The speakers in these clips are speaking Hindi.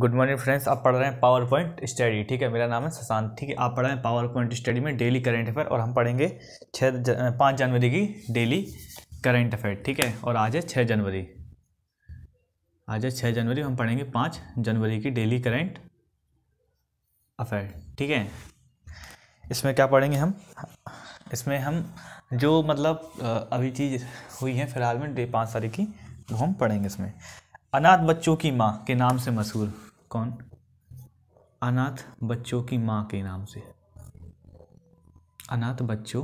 गुड मॉर्निंग फ्रेंड्स आप पढ़ रहे हैं पावर पॉइंट स्टडी ठीक है मेरा नाम है सशांत ठीक है आप पढ़ रहे हैं पावर पॉइंट स्टडी में डेली करेंट अफेयर और हम पढ़ेंगे छः पाँच जनवरी की डेली करेंट अफेयर ठीक है और आज है छः जनवरी आज है छः जनवरी हम पढ़ेंगे पाँच जनवरी की डेली करेंट अफेयर ठीक है इसमें क्या पढ़ेंगे हम इसमें हम जो मतलब अभी चीज़ हुई है फिलहाल में डे पाँच तारीख की वो हम पढ़ेंगे इसमें अनाथ बच्चों की माँ के नाम से मशहूर कौन अनाथ बच्चों की माँ के नाम से अनाथ बच्चों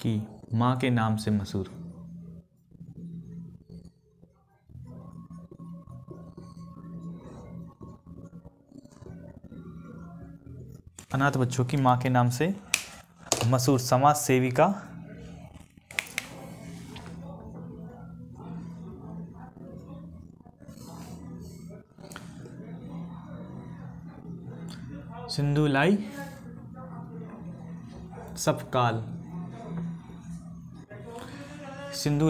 की माँ के नाम से मशहूर अनाथ बच्चों की माँ के नाम से मशहूर समाज सेविका सपकाल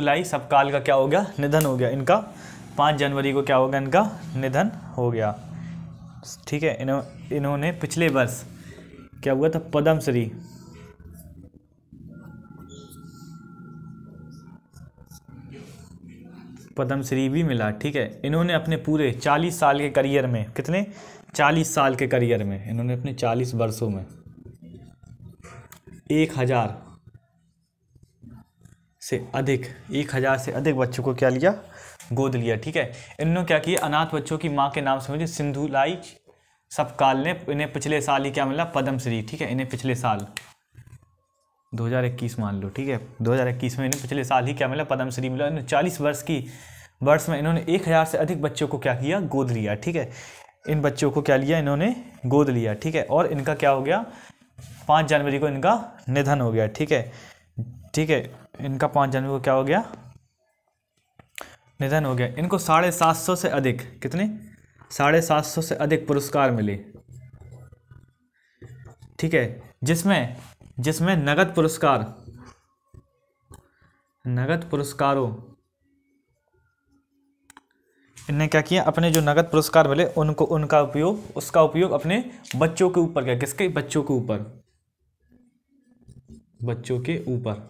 लाई सपकाल का क्या हो गया निधन हो गया इनका पाँच जनवरी को क्या हो गया इनका निधन हो गया ठीक है इन्हों इन्होंने पिछले वर्ष क्या हुआ था पद्म श्री पद्म श्री भी मिला ठीक है इन्होंने अपने पूरे चालीस साल के करियर में कितने चालीस साल के करियर में इन्होंने अपने चालीस वर्षों में एक हज़ार से अधिक एक हज़ार से अधिक बच्चों को क्या लिया गोद लिया ठीक है इन्होंने क्या किया अनाथ बच्चों की माँ के नाम से मुझे सिंधुलाई सपकाल ने इन्हें पिछले साल ही क्या मिला पद्मश्री ठीक है इन्हें पिछले साल 2021 मान लो ठीक है 2021 में इन्हें पिछले साल ही क्या मिला पद्मश्री मिला इन्होंने चालीस वर्ष की वर्ष में इन्होंने एक हज़ार से अधिक बच्चों को क्या किया गोद लिया ठीक है इन बच्चों को क्या लिया इन्होंने गोद लिया ठीक है और इनका क्या हो गया पाँच जनवरी को इनका निधन हो गया ठीक है ठीक है इनका पाँच जनवरी को क्या हो गया निधन हो गया इनको साढ़े सात सौ से अधिक कितने साढ़े सात सौ से अधिक पुरस्कार मिले ठीक है जिसमें जिसमें नगद पुरस्कार नगद पुरस्कारों इन्हें क्या किया अपने जो नगद पुरस्कार मिले उनको उनका उपयोग उसका उपयोग अपने बच्चों के ऊपर किया किसके बच्चों के ऊपर बच्चों के ऊपर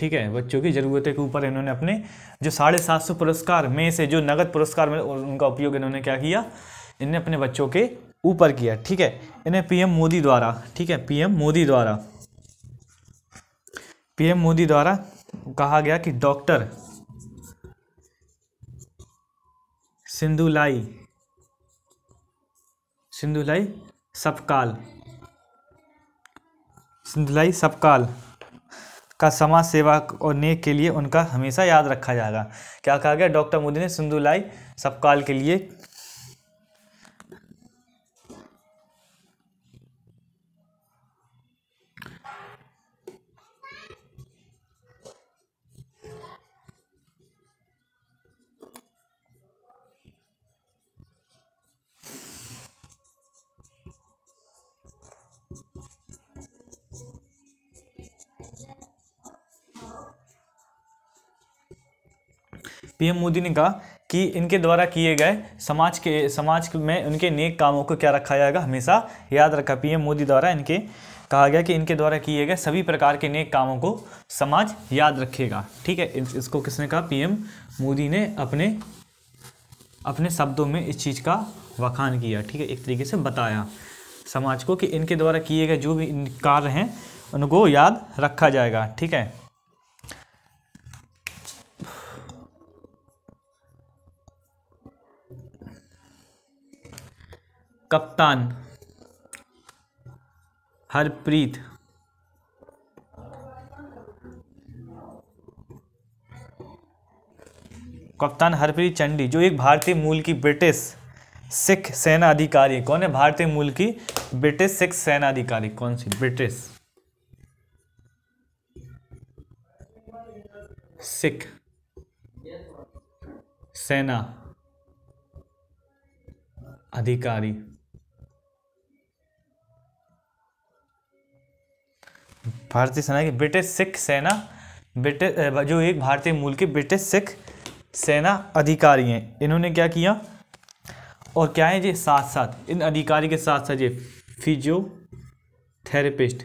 ठीक है बच्चों की ज़रूरतें के ऊपर इन्होंने अपने जो साढ़े सात सौ पुरस्कार में से जो नगद पुरस्कार मिले उनका उपयोग इन्होंने क्या किया इन्हें अपने बच्चों के ऊपर किया ठीक है इन्हें पीएम मोदी द्वारा ठीक है पीएम मोदी द्वारा पीएम मोदी द्वारा कहा गया कि डॉक्टर सिंधुलाई सिंधुलाई सपकाल सिंधुलाई सपकाल का समाज सेवा और नेक के लिए उनका हमेशा याद रखा जाएगा क्या कहा गया डॉक्टर मोदी ने सिंधुलाई सपकाल के लिए पीएम मोदी ने कहा कि इनके द्वारा किए गए समाज के समाज में उनके नेक कामों को क्या रखा जाएगा हमेशा याद रखा पीएम मोदी द्वारा इनके कहा गया कि इनके द्वारा किए गए सभी प्रकार के नेक कामों को समाज याद रखेगा ठीक है इस, इसको किसने कहा पीएम मोदी ने अपने अपने शब्दों में इस चीज़ का वखान किया ठीक है एक तरीके से बताया समाज को कि इनके द्वारा किए गए जो भी कार्य हैं उनको याद रखा जाएगा ठीक है कप्तान हरप्रीत कप्तान हरप्रीत चंडी जो एक भारतीय मूल की ब्रिटिश सिख सेना अधिकारी कौन है भारतीय मूल की ब्रिटिश सिख सेना अधिकारी कौन सी ब्रिटिश सिख सेना अधिकारी भारतीय सेना की ब्रिटिश सिख सेना ब्रिटिश जो एक भारतीय मूल के ब्रिटिश सिख सेना अधिकारी हैं इन्होंने क्या किया और क्या है जी साथ साथ इन अधिकारी के साथ साथ ये फिजियोथेरेपिस्ट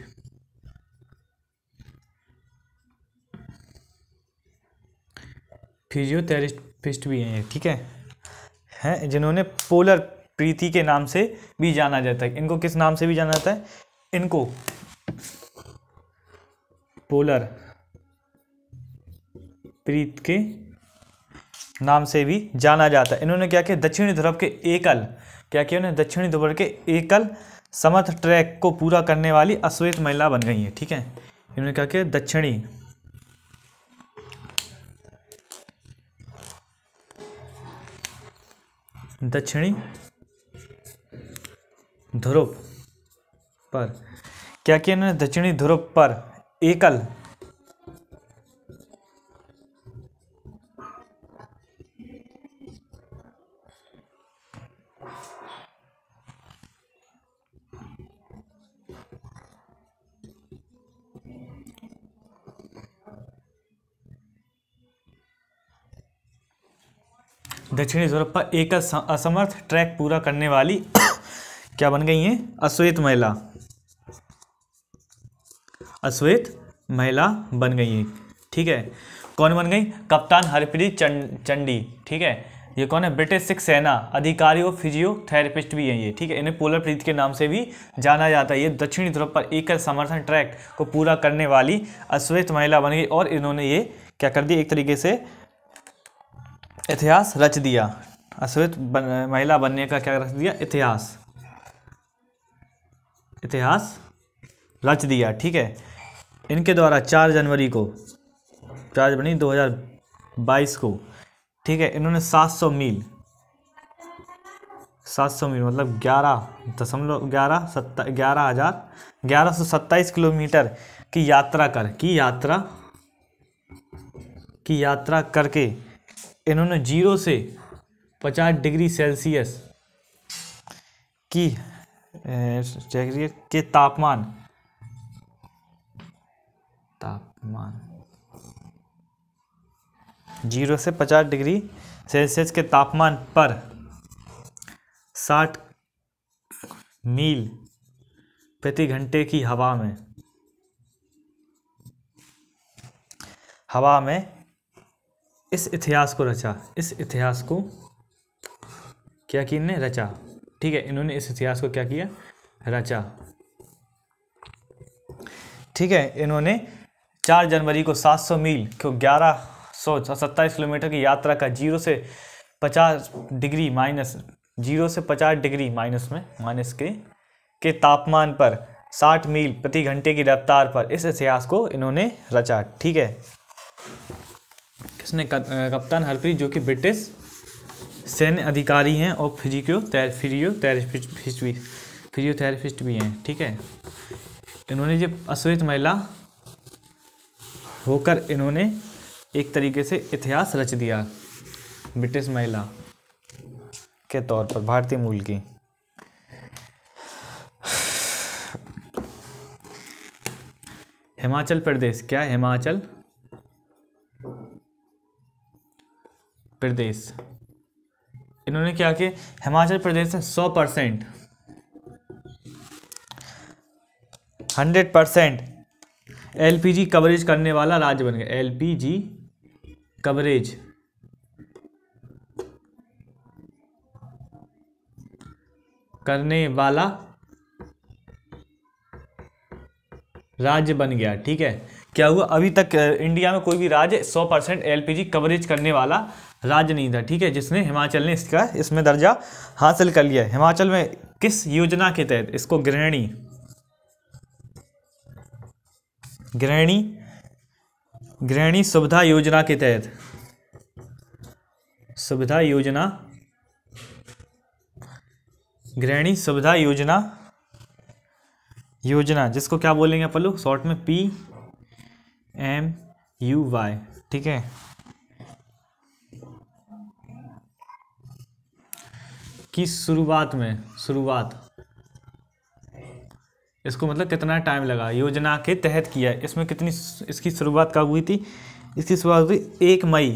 फिजियोथेरेपिस्ट भी हैं ये ठीक है हैं जिन्होंने पोलर प्रीति के नाम से भी जाना जाता है इनको किस नाम से भी जाना जाता है इनको पोलर प्रीत के नाम से भी जाना जाता है इन्होंने क्या किया दक्षिणी ध्रुव के एकल क्या किया उन्हें दक्षिणी ध्रुव के एकल समर्थ ट्रैक को पूरा करने वाली अश्वेत महिला बन गई है ठीक है इन्होंने क्या किया दक्षिणी दक्षिणी ध्रुव पर क्या किया इन्होंने दक्षिणी ध्रुव पर एकल दक्षिणी यूरोप पर एक असमर्थ ट्रैक पूरा करने वाली क्या बन गई है अश्वेत महिला अश्वेत महिला बन गई है ठीक है कौन बन गई कप्तान हरप्रीत चंडी ठीक है ये कौन है ब्रिटिश सिख सेना अधिकारी और फिजियोथेरेपिस्ट भी हैं ये ठीक है इन्हें पोलर प्रीत के नाम से भी जाना जाता है ये दक्षिणी ध्रुव पर एकल समर्थन ट्रैक को पूरा करने वाली अश्वेत महिला बन गई और इन्होंने ये क्या कर दिया एक तरीके से इतिहास रच दिया अश्वेत बन, महिला बनने का क्या रच दिया इतिहास इतिहास रच दिया ठीक है इनके द्वारा चार जनवरी को चार जनवरी 2022 को ठीक है इन्होंने 700 मील 700 मील मतलब ग्यारह दशमलव ग्यारह सत्ता ग्यारह हज़ार ग्यारह सौ सत्ताईस किलोमीटर की यात्रा कर की यात्रा की यात्रा करके इन्होंने जीरो से पचास डिग्री सेल्सियस की के तापमान तापमान जीरो से पचास डिग्री सेल्सियस के तापमान पर साठ मील प्रति घंटे की हवा में हवा में इस इतिहास को रचा इस इतिहास को क्या कि इन्हें रचा ठीक है इन्होंने इस इतिहास को क्या किया रचा ठीक है इन्होंने चार जनवरी को 700 मील को ग्यारह सौ सत्ताईस किलोमीटर की यात्रा का जीरो से पचास डिग्री माइनस जीरो से पचास डिग्री माइनस में माइनस के के तापमान पर साठ मील प्रति घंटे की रफ्तार पर इस इतिहास को इन्होंने रचा ठीक है किसने कप्तान हरप्रीत जो कि ब्रिटिश सैन्य अधिकारी हैं और फिजिको तैर फिजियो थेरेपिस्ट भी फिजियोथेरेपिस्ट भी हैं ठीक है इन्होंने जो अश्वेत महिला होकर इन्होंने एक तरीके से इतिहास रच दिया ब्रिटिश महिला के तौर पर भारतीय मूल की हिमाचल प्रदेश क्या है हिमाचल प्रदेश इन्होंने क्या किया हिमाचल प्रदेश में सौ परसेंट हंड्रेड परसेंट एलपीजी कवरेज करने वाला राज्य बन गया एलपीजी कवरेज करने वाला राज्य बन गया ठीक है क्या हुआ अभी तक इंडिया में कोई भी राज्य 100 परसेंट एलपीजी कवरेज करने वाला राज्य नहीं था ठीक है जिसने हिमाचल ने इसका इसमें दर्जा हासिल कर लिया हिमाचल में किस योजना के तहत इसको गृहिणी गृहिणी गृहिणी सुविधा योजना के तहत सुविधा योजना गृहिणी सुविधा योजना योजना जिसको क्या बोलेंगे अपन लोग शॉर्ट में पी एम यू वाई ठीक है की शुरुआत में शुरुआत इसको मतलब कितना टाइम लगा योजना के तहत किया इसमें कितनी इसकी शुरुआत कब हुई थी इसकी शुरुआत हुई एक मई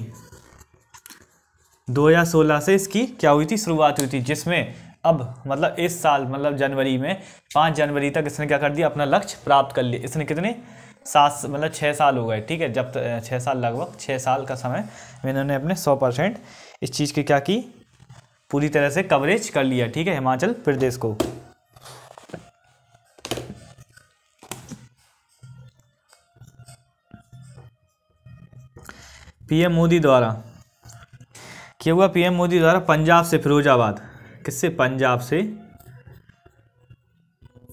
2016 से इसकी क्या हुई थी शुरुआत हुई थी जिसमें अब मतलब इस साल मतलब जनवरी में पाँच जनवरी तक इसने क्या कर दिया अपना लक्ष्य प्राप्त कर लिया इसने कितने सात मतलब छः साल हो गए ठीक है जब छः साल लगभग छः साल का समय इन्होंने अपने सौ परसेंट इस चीज़ की क्या की पूरी तरह से कवरेज कर लिया ठीक है हिमाचल प्रदेश को पीएम मोदी द्वारा क्या हुआ पीएम मोदी द्वारा पंजाब से फिरोजाबाद किससे पंजाब से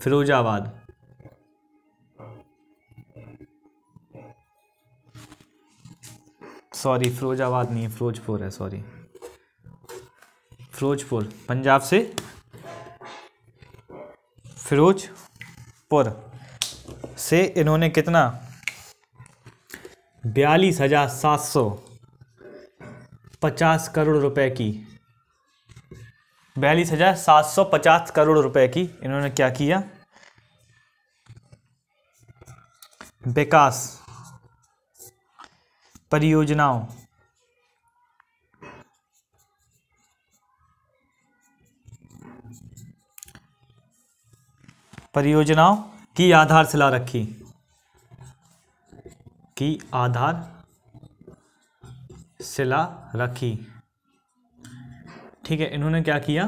फिरोजाबाद सॉरी फिरोजाबाद नहीं फिरोजपुर है सॉरी फिरोजपुर पंजाब से फिरोजपुर से इन्होंने कितना बयालीस हज़ार सात सौ पचास करोड़ रुपए की बयालीस हज़ार सात सौ पचास करोड़ रुपए की इन्होंने क्या किया विकास परियोजनाओं परियोजनाओं की आधारशिला रखी की आधार शिला रखी ठीक है इन्होंने क्या किया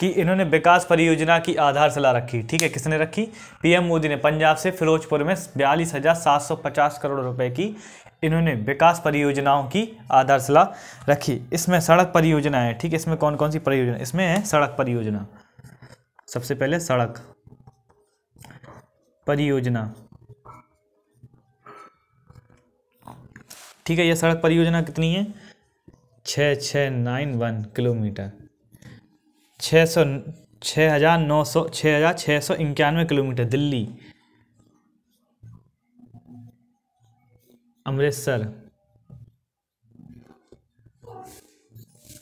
कि इन्होंने विकास परियोजना की आधारशिला रखी ठीक है किसने रखी पीएम मोदी ने पंजाब से फिरोजपुर में बयालीस हज़ार सात सौ पचास करोड़ रुपए की इन्होंने विकास परियोजनाओं की आधारशिला रखी इसमें सड़क परियोजना है ठीक है इसमें कौन कौन सी परियोजना इसमें है सड़क परियोजना सबसे पहले सड़क परियोजना ठीक है यह सड़क परियोजना कितनी है छ छ नाइन वन किलोमीटर छः सौ छः हज़ार नौ सौ छः हज़ार छः सौ इक्यानवे किलोमीटर दिल्ली अमृतसर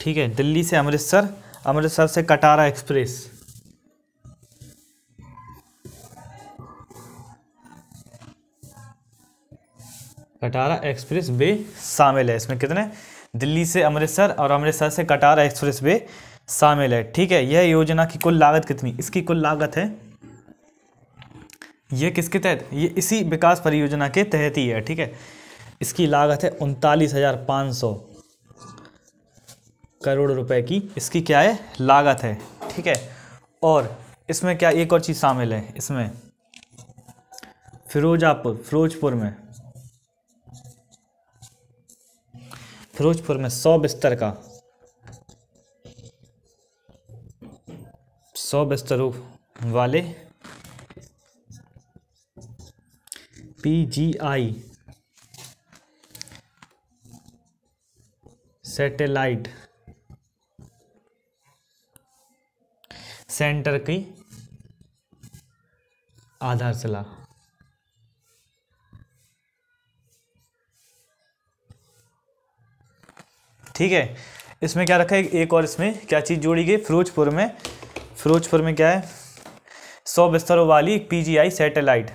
ठीक है दिल्ली से अमृतसर अमृतसर से Katra express Katra expressway शामिल है इसमें कितने दिल्ली से अमृतसर और अमृतसर से कटारा एक्सप्रेस वे शामिल है ठीक है यह योजना की कुल लागत कितनी इसकी कुल लागत है यह किसके तहत ये इसी विकास परियोजना के तहत ही है ठीक है इसकी लागत है उनतालीस हज़ार पाँच सौ करोड़ रुपए की इसकी क्या है लागत है ठीक है और इसमें क्या एक और चीज़ शामिल है इसमें फिरोजापुर फिरोजपुर में फिरोजपुर में सौ बिस्तर का सौ बिस्तरों वाले पीजीआई सैटेलाइट सेंटर की आधारशिला ठीक है इसमें क्या रखा है एक और इसमें क्या चीज़ जोड़ी गई फिरोजपुर में फिरोजपुर में क्या है सौ बिस्तरों वाली PGI satellite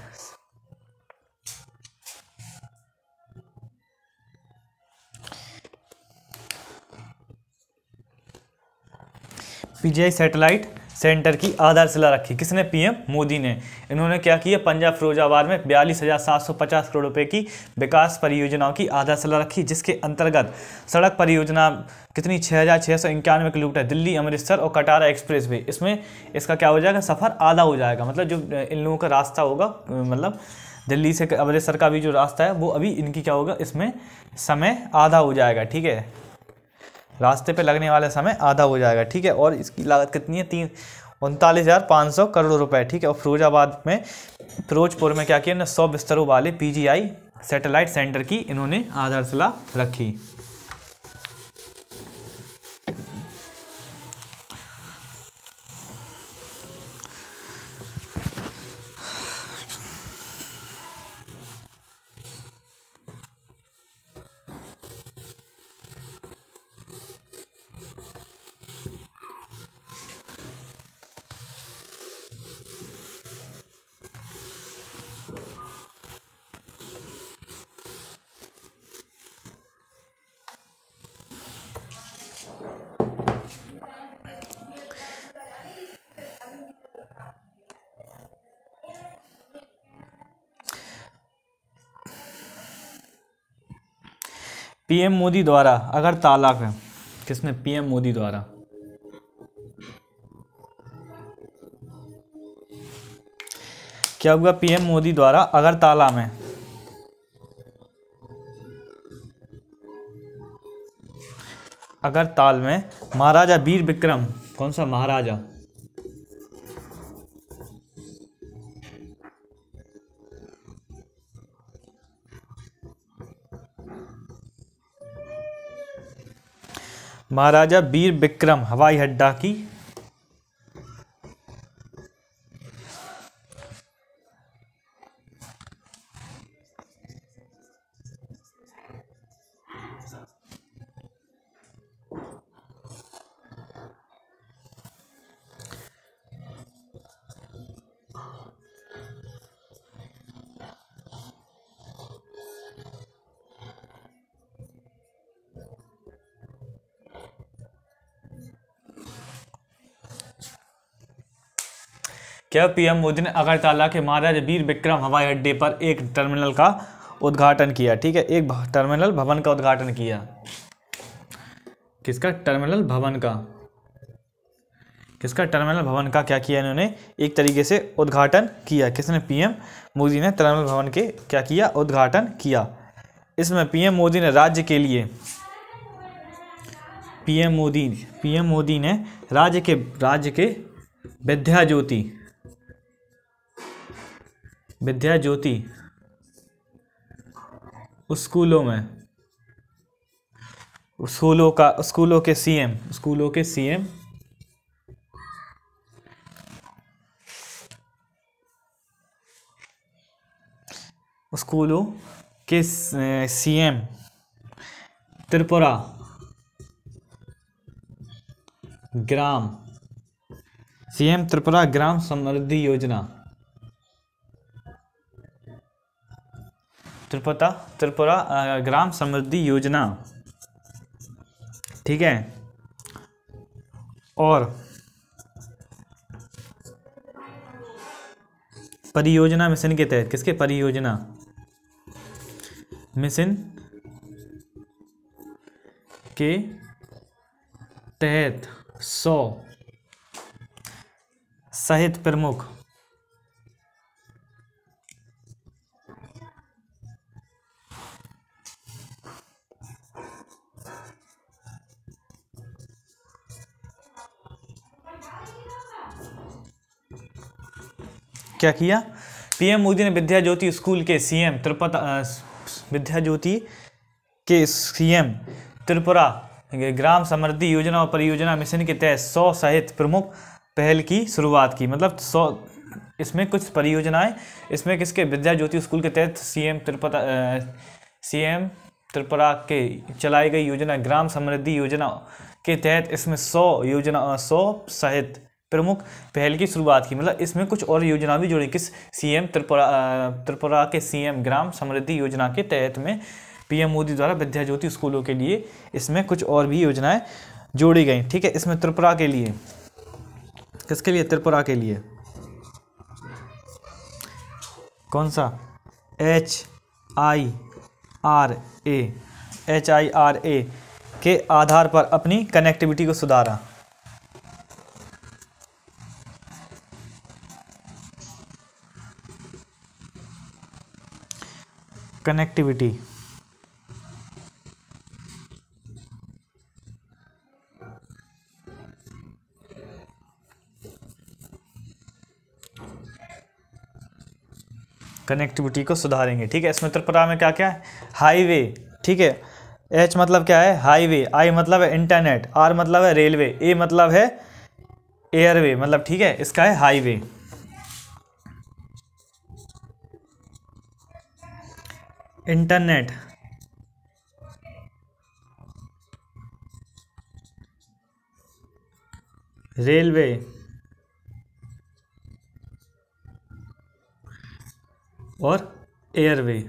PGI satellite centre की आधारशिला रखी किसने पीएम मोदी ने इन्होंने क्या किया पंजाब फिरोजाबाद में बयालीस हज़ार सात सौ पचास करोड़ रुपए की विकास परियोजनाओं की आधारशिला रखी जिसके अंतर्गत सड़क परियोजना कितनी छः हज़ार छः सौ इक्यानवे किलोमीटर दिल्ली अमृतसर और कटारा एक्सप्रेस वे इसमें इसका क्या हो जाएगा सफ़र आधा हो जाएगा मतलब जो इन लोगों का रास्ता होगा मतलब दिल्ली से अमृतसर का भी जो रास्ता है वो अभी इनकी क्या होगा इसमें समय आधा हो जाएगा ठीक है रास्ते पे लगने वाला समय आधा हो जाएगा ठीक है और इसकी लागत कितनी है तीन उनतालीस हज़ार पाँच सौ करोड़ रुपए ठीक है और फिरोजाबाद में फिरोजपुर में क्या किया सौ बिस्तरों वाले पीजीआई सैटेलाइट सेंटर की इन्होंने आधारशिला रखी पीएम मोदी द्वारा अगर तालाक है किसने पीएम मोदी द्वारा क्या होगा पीएम मोदी द्वारा अगरताला में अगरताल में महाराजा वीर विक्रम कौन सा महाराजा महाराजा वीर विक्रम हवाई अड्डा की जब पीएम मोदी ने अगरतला के महाराज वीर विक्रम हवाई अड्डे पर एक टर्मिनल का उद्घाटन किया ठीक है एक टर्मिनल भवन का उद्घाटन किया किसका टर्मिनल भवन का किसका टर्मिनल भवन का क्या किया इन्होंने एक तरीके से उद्घाटन किया किसने पीएम मोदी ने टर्मिनल भवन के क्या किया उद्घाटन किया इसमें पीएम मोदी ने राज्य के लिए पीएम मोदी पीएम मोदी ने राज्य के राज्य के विद्या ज्योति विद्या ज्योति स्कूलों में स्कूलों का स्कूलों के सीएम स्कूलों के सीएम स्कूलों के सीएम त्रिपुरा ग्राम सीएम त्रिपुरा ग्राम समृद्धि योजना त्रिपुरा त्रिपुरा ग्राम समृद्धि योजना ठीक है और परियोजना मिशन के तहत किसके परियोजना मिशन के तहत सौ सहित प्रमुख क्या किया पीएम मोदी ने विद्या ज्योति स्कूल के सीएम त्रिपत विद्या ज्योति के सीएम त्रिपुरा ग्राम समृद्धि योजना और परियोजना मिशन के तहत सौ सहित प्रमुख पहल की शुरुआत की मतलब सौ इसमें कुछ परियोजनाएं इसमें किसके विद्या ज्योति स्कूल के तहत सीएम त्रिपता सीएम त्रिपुरा के चलाई गई योजना ग्राम समृद्धि योजना के तहत इसमें सौ योजना सौ सहित प्रमुख पहल की शुरुआत की मतलब इसमें कुछ और योजना भी जुड़ी किस सीएम त्रिपुरा त्रिपुरा के सीएम ग्राम समृद्धि योजना के तहत में पीएम मोदी द्वारा विद्या ज्योति स्कूलों के लिए इसमें कुछ और भी योजनाएं जोड़ी गई ठीक है इसमें त्रिपुरा के लिए किसके लिए त्रिपुरा के लिए कौन सा H I R A H I R A के आधार पर अपनी कनेक्टिविटी को सुधारा कनेक्टिविटी कनेक्टिविटी को सुधारेंगे ठीक है इसमें त्रिपुरा में क्या क्या है हाईवे ठीक है एच मतलब क्या है हाईवे आई मतलब है इंटरनेट आर मतलब है रेलवे ए मतलब है एयरवे मतलब ठीक है इसका है हाईवे इंटरनेट रेलवे और एयरवे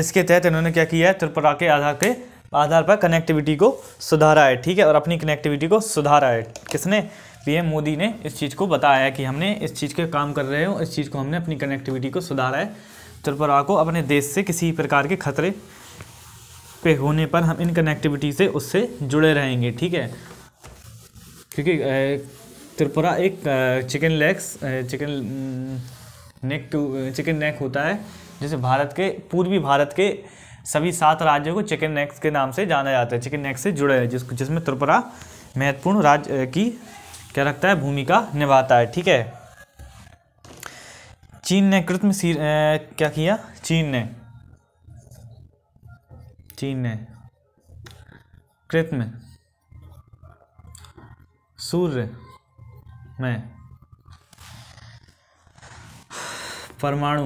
इसके तहत इन्होंने क्या किया है त्रिपुरा के आधार के आधार पर कनेक्टिविटी को सुधारा है ठीक है और अपनी कनेक्टिविटी को सुधारा है किसने पीएम मोदी ने इस चीज़ को बताया है कि हमने इस चीज़ के काम कर रहे हो इस चीज़ को हमने अपनी कनेक्टिविटी को सुधारा है त्रिपुरा को अपने देश से किसी प्रकार के खतरे पे होने पर हम इन कनेक्टिविटी से उससे जुड़े रहेंगे ठीक है क्योंकि त्रिपुरा एक chicken legs chicken neck chicken neck होता है जैसे भारत के पूर्वी भारत के सभी सात राज्यों को चिकन नेक्स के नाम से जाना जाता है चिकन नेक से जुड़े हैं जिस जिसमें त्रिपुरा महत्वपूर्ण राज्य की क्या रखता है भूमिका निभाता है ठीक है चीन ने कृत्रिम सीर ए, क्या किया चीन ने चीन ने कृत्रिम सूर्य में परमाणु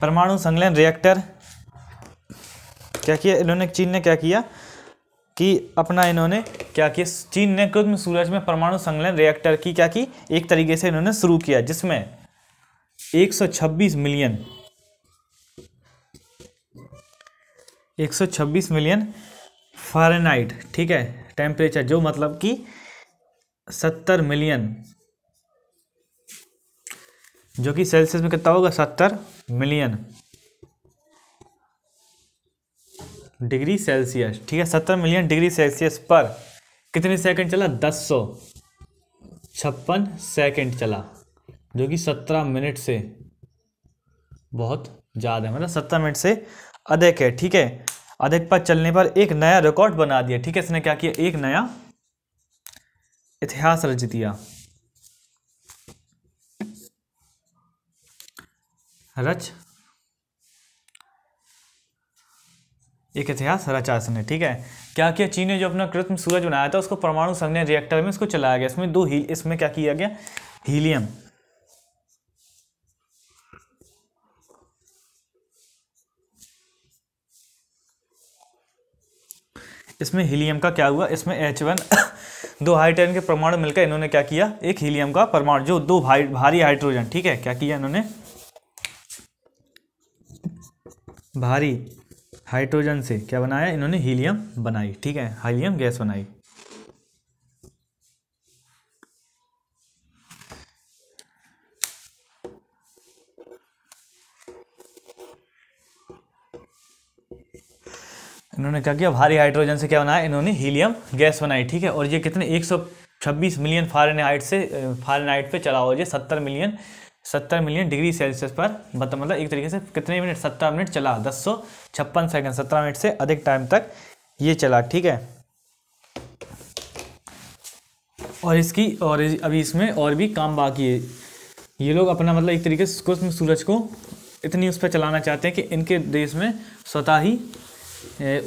परमाणु संलयन रिएक्टर क्या किया इन्होंने चीन ने क्या किया कि अपना इन्होंने क्या किया चीन ने कृत्रिम सूरज में परमाणु संगलन रिएक्टर की क्या की एक तरीके से इन्होंने शुरू किया जिसमें 126 मिलियन 126 मिलियन फारेनहाइट ठीक है टेम्परेचर जो मतलब कि 70 मिलियन जो कि सेल्सियस में कितना होगा 70 मिलियन डिग्री सेल्सियस ठीक है सत्तर मिलियन डिग्री सेल्सियस पर कितने सेकंड चला दस सौ छप्पन सेकेंड चला जो कि सत्रह मिनट से बहुत ज़्यादा है मतलब सत्रह मिनट से अधिक है ठीक है अधिक पर चलने पर एक नया रिकॉर्ड बना दिया ठीक है इसने क्या किया एक नया इतिहास रच दिया रच एक इतिहास रचा इसने ठीक है क्या किया चीन ने जो अपना कृत्रिम सूरज बनाया था उसको परमाणु संज्ञान रिएक्टर में उसको चलाया गया इसमें दो ही इसमें क्या किया गया हीलियम इसमें हीलियम का क्या हुआ इसमें एच वन दो हाइड्रोजन के परमाणु मिलकर इन्होंने क्या किया एक हीलियम का परमाणु जो दो भारी हाइड्रोजन ठीक है क्या किया इन्होंने भारी हाइड्रोजन से क्या बनाया इन्होंने हीलियम बनाई ठीक है हीलियम गैस बनाई इन्होंने क्या किया भारी हाइड्रोजन से क्या बनाया इन्होंने हीलियम गैस बनाई ठीक है और ये कितने 126 मिलियन फारेनहाइट से फारेनहाइट पे चला हुआ ये 70 मिलियन सत्तर मिलियन डिग्री सेल्सियस पर मतलब, मतलब एक तरीके से कितने मिनट सत्रह मिनट चला दस सौ छप्पन सेकेंड सत्रह मिनट से अधिक टाइम तक ये चला ठीक है और इसकी और अभी इसमें और भी काम बाकी है ये लोग अपना मतलब एक तरीके से सूरज को इतनी उस पर चलाना चाहते हैं कि इनके देश में स्वतः ही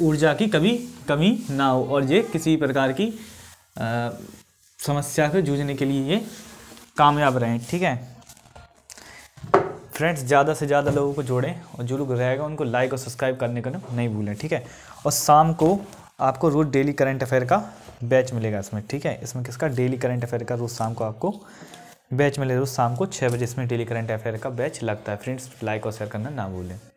ऊर्जा की कभी कमी ना हो और ये किसी प्रकार की आ, समस्या को जूझने के लिए ये कामयाब रहें ठीक है फ्रेंड्स ज़्यादा से ज़्यादा लोगों को जोड़ें और जो लोग रहेगा उनको लाइक और सब्सक्राइब करने का नहीं भूलें ठीक है और शाम को आपको रोज़ डेली करंट अफेयर का बैच मिलेगा इसमें ठीक है इसमें किसका डेली करंट अफेयर का रोज़ शाम को आपको बैच मिलेगा रोज़ शाम को छः बजे इसमें डेली करंट अफेयर का बैच लगता है फ्रेंड्स लाइक और शेयर करना ना भूलें